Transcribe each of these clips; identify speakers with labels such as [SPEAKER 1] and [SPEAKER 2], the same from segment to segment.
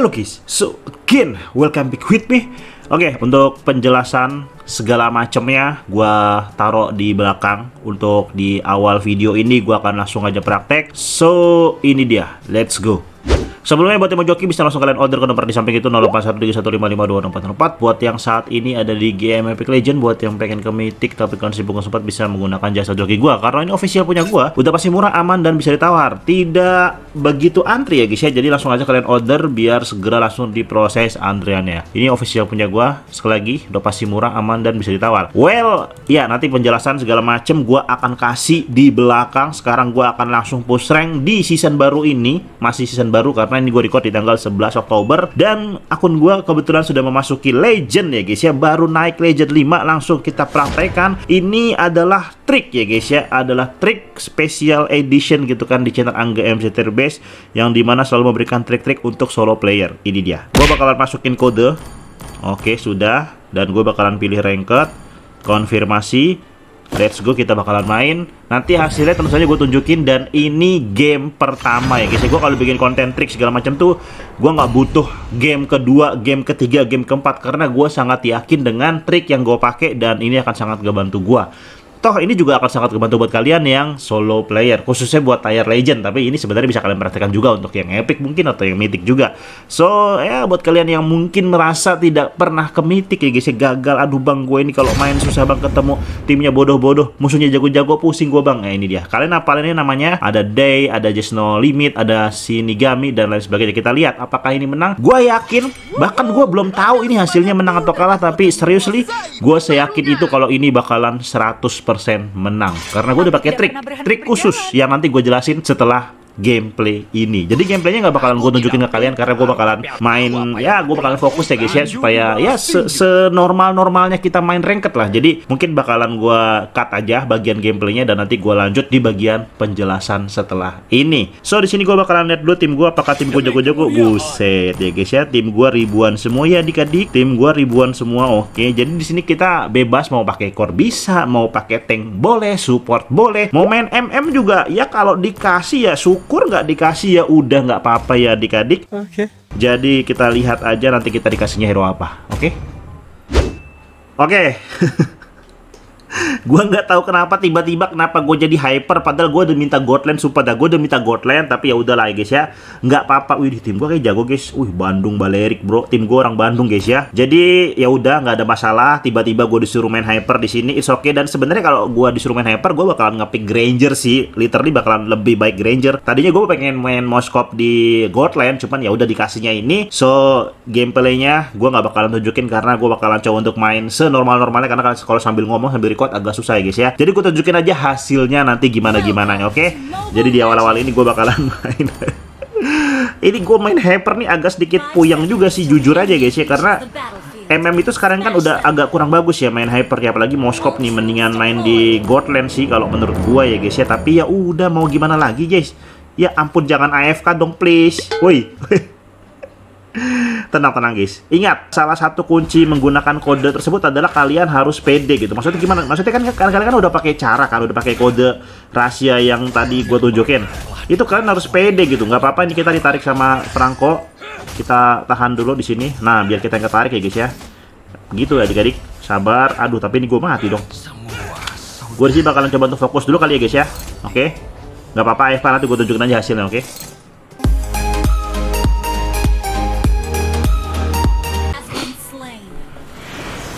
[SPEAKER 1] Halo guys, so again welcome back with me Oke, okay, untuk penjelasan segala macamnya gua taruh di belakang Untuk di awal video ini gua akan langsung aja praktek So, ini dia, let's go Sebelumnya buat yang mau joki bisa langsung kalian order ke nomor di samping itu 081315524 Buat yang saat ini ada di GM Epic Legend Buat yang pengen ke Mythic tapi kalian sibuk sempat bisa menggunakan jasa joki gua Karena ini official punya gua Udah pasti murah, aman, dan bisa ditawar Tidak begitu antri ya guys ya. Jadi langsung aja kalian order biar segera langsung diproses antriannya. Ini official punya gua. Sekali lagi udah pasti murah, aman dan bisa ditawar. Well, ya nanti penjelasan segala macem gua akan kasih di belakang. Sekarang gua akan langsung push rank di season baru ini. Masih season baru karena ini gua record di tanggal 11 Oktober dan akun gua kebetulan sudah memasuki legend ya guys ya. Baru naik legend 5 langsung kita praktekan Ini adalah trik ya guys ya, adalah trik special edition gitu kan di channel Angga MC base yang dimana selalu memberikan trik-trik untuk solo player. Ini dia. Gue bakalan masukin kode. Oke, sudah. Dan gue bakalan pilih ranked. Konfirmasi. Let's go, kita bakalan main. Nanti hasilnya tentu saja gue tunjukin dan ini game pertama ya guys. Gue kalau bikin konten trik segala macam tuh, gue nggak butuh game kedua, game ketiga, game keempat karena gue sangat yakin dengan trik yang gue pakai dan ini akan sangat ngebantu gue. Toh ini juga akan sangat membantu buat kalian yang solo player, khususnya buat tier legend. Tapi ini sebenarnya bisa kalian praktekkan juga untuk yang epic mungkin atau yang mythic juga. So ya buat kalian yang mungkin merasa tidak pernah ke mythic ya guys ya gagal. Aduh bang gue ini kalau main susah bang ketemu timnya bodoh-bodoh, musuhnya jago-jago pusing gue bang. Nah ini dia. Kalian apalin ini namanya ada Day, ada Just No Limit, ada Shinigami dan lain sebagainya. Kita lihat apakah ini menang. Gue yakin bahkan gue belum tahu ini hasilnya menang atau kalah tapi seriously gue seyakin itu kalau ini bakalan 100% 100% menang karena gue udah pakai trik trik khusus yang nanti gue jelasin setelah gameplay ini. Jadi gameplaynya nggak bakalan gue tunjukin ke kalian karena gue bakalan main ya gue bakalan fokus ya guys ya supaya ya se senormal normalnya kita main ranked lah. Jadi mungkin bakalan gue cut aja bagian gameplaynya dan nanti gue lanjut di bagian penjelasan setelah ini. So di sini gue bakalan lihat dulu tim gue apakah tim gue jago-jago buset ya guys ya tim gue ribuan semua ya dikadik tim gue ribuan semua oke jadi di sini kita bebas mau pakai core bisa mau pakai tank boleh support boleh mau main mm juga ya kalau dikasih ya suka syukur nggak dikasih ya udah nggak apa-apa ya adik-adik. Oke. Okay. Jadi kita lihat aja nanti kita dikasihnya hero apa, oke? Okay? Oke. Okay. gue nggak tahu kenapa tiba-tiba kenapa gue jadi hyper padahal gue udah minta godland supaya dah gue udah minta godland tapi ya udahlah ya guys ya nggak apa-apa wih tim gue kayak jago guys wih Bandung Balerik bro tim gue orang Bandung guys ya jadi ya udah nggak ada masalah tiba-tiba gue disuruh main hyper di sini it's okay dan sebenarnya kalau gue disuruh main hyper gue bakalan ngepick Granger sih literally bakalan lebih baik Granger tadinya gue pengen main Moskop di godland cuman ya udah dikasihnya ini so gameplaynya gue nggak bakalan tunjukin karena gue bakalan coba untuk main senormal-normalnya karena kalau sambil ngomong sambil record agak agak susah ya guys ya. Jadi gue tunjukin aja hasilnya nanti gimana-gimana oke. Okay? Jadi di awal-awal ini gue bakalan main ini gue main hyper nih agak sedikit puyeng juga sih jujur aja guys ya karena MM itu sekarang kan udah agak kurang bagus ya main hyper ya apalagi Moskop nih mendingan main di Godland sih kalau menurut gue ya guys ya tapi ya udah mau gimana lagi guys ya ampun jangan AFK dong please woi tenang tenang guys ingat salah satu kunci menggunakan kode tersebut adalah kalian harus pede gitu maksudnya gimana maksudnya kan kalian kan udah pakai cara kan udah pakai kode rahasia yang tadi gue tunjukin itu kalian harus pede gitu nggak apa-apa ini kita ditarik sama perangko kita tahan dulu di sini nah biar kita yang ketarik ya guys ya gitu ya adik-adik sabar aduh tapi ini gue mati dong gue sih bakalan coba untuk fokus dulu kali ya guys ya oke okay? nggak apa-apa Eva nanti gue tunjukin aja hasilnya oke okay?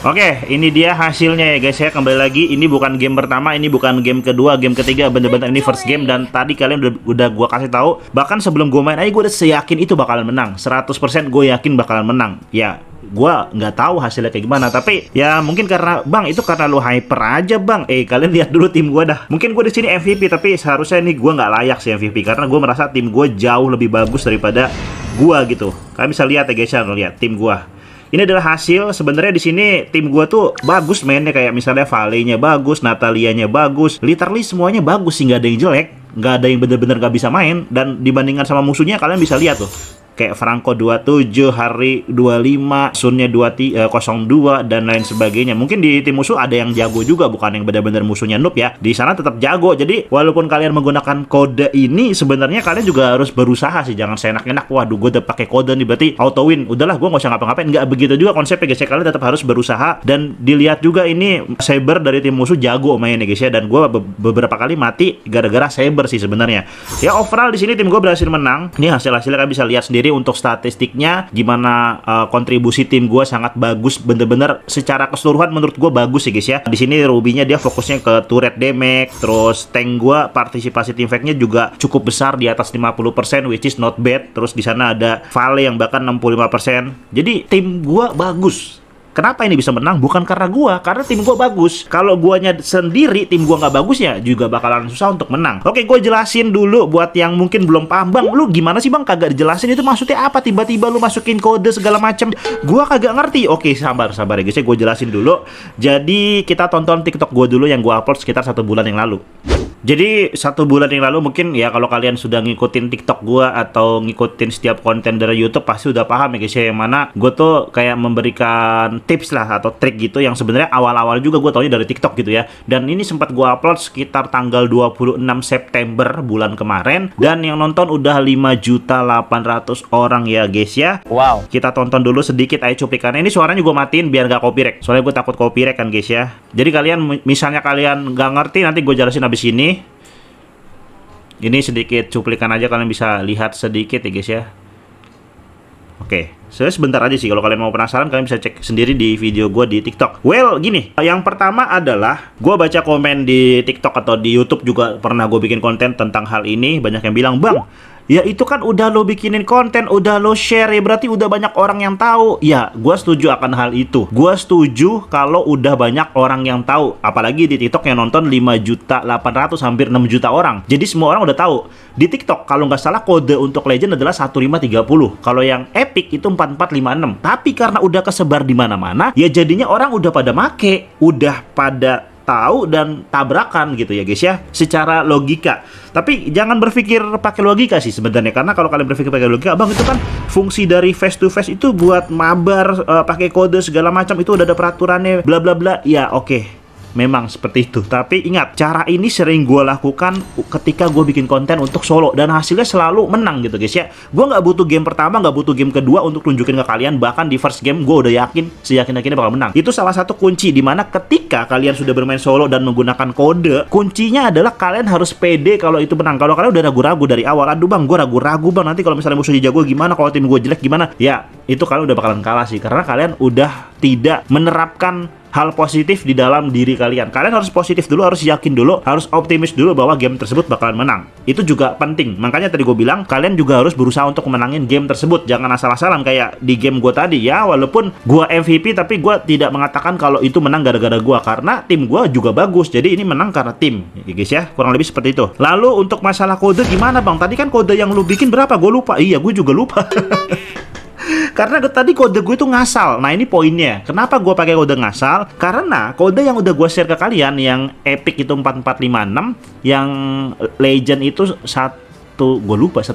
[SPEAKER 1] Oke, ini dia hasilnya ya guys ya. Kembali lagi, ini bukan game pertama, ini bukan game kedua, game ketiga, bener-bener ini first game dan tadi kalian udah, udah gua kasih tahu. Bahkan sebelum gua main aja gua udah seyakin itu bakalan menang. 100% gue yakin bakalan menang. Ya, gue nggak tahu hasilnya kayak gimana tapi ya mungkin karena bang itu karena lu hyper aja bang eh kalian lihat dulu tim gue dah mungkin gue di sini MVP tapi seharusnya ini gue nggak layak sih MVP karena gue merasa tim gue jauh lebih bagus daripada gue gitu kalian bisa lihat ya guys ya lihat tim gue ini adalah hasil sebenarnya di sini tim gue tuh bagus mainnya kayak misalnya Valenya bagus, Natalianya bagus, literally semuanya bagus sih nggak ada yang jelek nggak ada yang bener-bener gak bisa main dan dibandingkan sama musuhnya kalian bisa lihat tuh kayak Franco 27, Hari 25, Sunnya 202 eh, dan lain sebagainya. Mungkin di tim musuh ada yang jago juga bukan yang benar-benar musuhnya noob ya. Di sana tetap jago. Jadi walaupun kalian menggunakan kode ini sebenarnya kalian juga harus berusaha sih jangan seenak-enak waduh gue udah pakai kode nih berarti auto win. Udahlah gue gak usah ngapa-ngapain. Nggak begitu juga konsepnya guys. Ya. Kalian tetap harus berusaha dan dilihat juga ini cyber dari tim musuh jago mainnya guys ya dan gue be beberapa kali mati gara-gara cyber sih sebenarnya. Ya overall di sini tim gue berhasil menang. Ini hasil-hasilnya kalian bisa lihat sendiri sendiri untuk statistiknya gimana uh, kontribusi tim gue sangat bagus bener-bener secara keseluruhan menurut gue bagus sih guys ya di sini Rubinya dia fokusnya ke turret damage terus tank gue partisipasi tim nya juga cukup besar di atas 50% which is not bad terus di sana ada Vale yang bahkan 65% jadi tim gue bagus Kenapa ini bisa menang? Bukan karena gua, karena tim gua bagus. Kalau guanya sendiri tim gua nggak bagus ya juga bakalan susah untuk menang. Oke, gue jelasin dulu buat yang mungkin belum paham, Bang. Lu gimana sih, Bang? Kagak dijelasin itu maksudnya apa? Tiba-tiba lu masukin kode segala macam. Gua kagak ngerti. Oke, sabar sabar ya guys, ya. gue jelasin dulu. Jadi kita tonton TikTok gua dulu yang gua upload sekitar satu bulan yang lalu. Jadi satu bulan yang lalu mungkin ya kalau kalian sudah ngikutin TikTok gue atau ngikutin setiap konten dari YouTube pasti udah paham ya guys ya yang mana gue tuh kayak memberikan tips lah atau trik gitu yang sebenarnya awal-awal juga gue taunya dari TikTok gitu ya. Dan ini sempat gue upload sekitar tanggal 26 September bulan kemarin dan yang nonton udah 5 juta 800 orang ya guys ya. Wow. Kita tonton dulu sedikit aja cuplikannya. Ini suaranya gue matiin biar gak copyright. Soalnya gue takut copyright kan guys ya. Jadi kalian misalnya kalian nggak ngerti nanti gue jelasin abis ini ini sedikit cuplikan aja kalian bisa lihat sedikit ya guys ya. Oke, so, sebentar aja sih kalau kalian mau penasaran kalian bisa cek sendiri di video gue di TikTok. Well, gini, yang pertama adalah gue baca komen di TikTok atau di YouTube juga pernah gue bikin konten tentang hal ini banyak yang bilang bang Ya itu kan udah lo bikinin konten, udah lo share ya berarti udah banyak orang yang tahu. Ya, gue setuju akan hal itu. Gue setuju kalau udah banyak orang yang tahu, apalagi di TikTok yang nonton 5 juta 800 hampir 6 juta orang. Jadi semua orang udah tahu. Di TikTok kalau nggak salah kode untuk legend adalah 1530. Kalau yang epic itu 4456. Tapi karena udah kesebar di mana-mana, ya jadinya orang udah pada make, udah pada tahu dan tabrakan gitu ya guys ya secara logika tapi jangan berpikir pakai logika sih sebenarnya karena kalau kalian berpikir pakai logika bang itu kan fungsi dari face to face itu buat mabar uh, pakai kode segala macam itu udah ada peraturannya bla bla bla ya oke okay memang seperti itu tapi ingat cara ini sering gue lakukan ketika gue bikin konten untuk solo dan hasilnya selalu menang gitu guys ya gue nggak butuh game pertama nggak butuh game kedua untuk tunjukin ke kalian bahkan di first game gue udah yakin seyakin yakinnya bakal menang itu salah satu kunci dimana ketika kalian sudah bermain solo dan menggunakan kode kuncinya adalah kalian harus pede kalau itu menang kalau kalian udah ragu-ragu dari awal aduh bang gue ragu-ragu bang nanti kalau misalnya musuhnya jago gimana kalau tim gue jelek gimana ya itu kalian udah bakalan kalah sih karena kalian udah tidak menerapkan hal positif di dalam diri kalian. Kalian harus positif dulu, harus yakin dulu, harus optimis dulu bahwa game tersebut bakalan menang. Itu juga penting. Makanya tadi gue bilang, kalian juga harus berusaha untuk menangin game tersebut. Jangan asal-asalan kayak di game gue tadi ya, walaupun gue MVP tapi gue tidak mengatakan kalau itu menang gara-gara gue karena tim gue juga bagus. Jadi ini menang karena tim, ya guys ya, kurang lebih seperti itu. Lalu untuk masalah kode gimana bang? Tadi kan kode yang lu bikin berapa? Gue lupa. Iya, gue juga lupa. karena tadi kode gue itu ngasal nah ini poinnya kenapa gue pakai kode ngasal karena kode yang udah gue share ke kalian yang epic itu 4456 yang legend itu satu satu gue lupa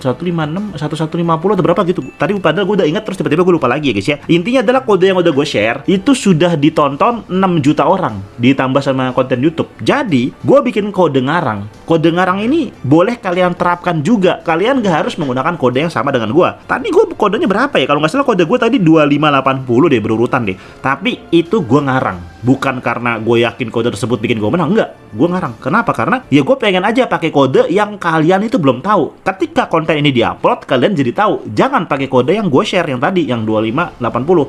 [SPEAKER 1] lima puluh atau berapa gitu tadi padahal gue udah ingat terus tiba-tiba gue lupa lagi ya guys ya intinya adalah kode yang udah gue share itu sudah ditonton 6 juta orang ditambah sama konten YouTube jadi gue bikin kode ngarang kode ngarang ini boleh kalian terapkan juga kalian gak harus menggunakan kode yang sama dengan gue tadi gue kodenya berapa ya kalau nggak salah kode gue tadi dua lima 2580 deh berurutan deh tapi itu gue ngarang bukan karena gue yakin kode tersebut bikin gue menang enggak gue ngarang kenapa karena ya gue pengen aja pakai kode yang kalian itu belum tahu ketika konten ini diupload kalian jadi tahu jangan pakai kode yang gue share yang tadi yang 2580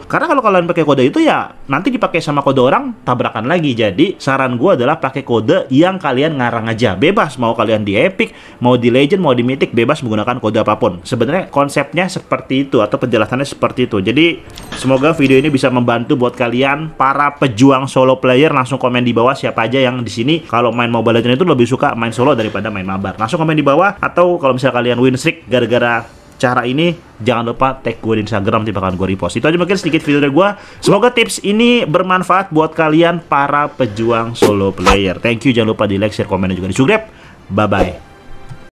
[SPEAKER 1] karena kalau kalian pakai kode itu ya nanti dipakai sama kode orang tabrakan lagi jadi saran gue adalah pakai kode yang kalian ngarang aja bebas mau kalian di epic mau di legend mau di mythic bebas menggunakan kode apapun sebenarnya konsepnya seperti itu atau penjelasannya seperti itu jadi semoga video ini bisa membantu buat kalian para pejuang solo player langsung komen di bawah siapa aja yang di sini kalau main Mobile Legends itu lebih suka main solo daripada main mabar. Langsung komen di bawah atau kalau misalnya kalian win streak gara-gara cara ini jangan lupa tag gue di Instagram nanti bakalan gue repost itu aja mungkin sedikit video dari gue semoga tips ini bermanfaat buat kalian para pejuang solo player thank you jangan lupa di like share komen dan juga di subscribe bye bye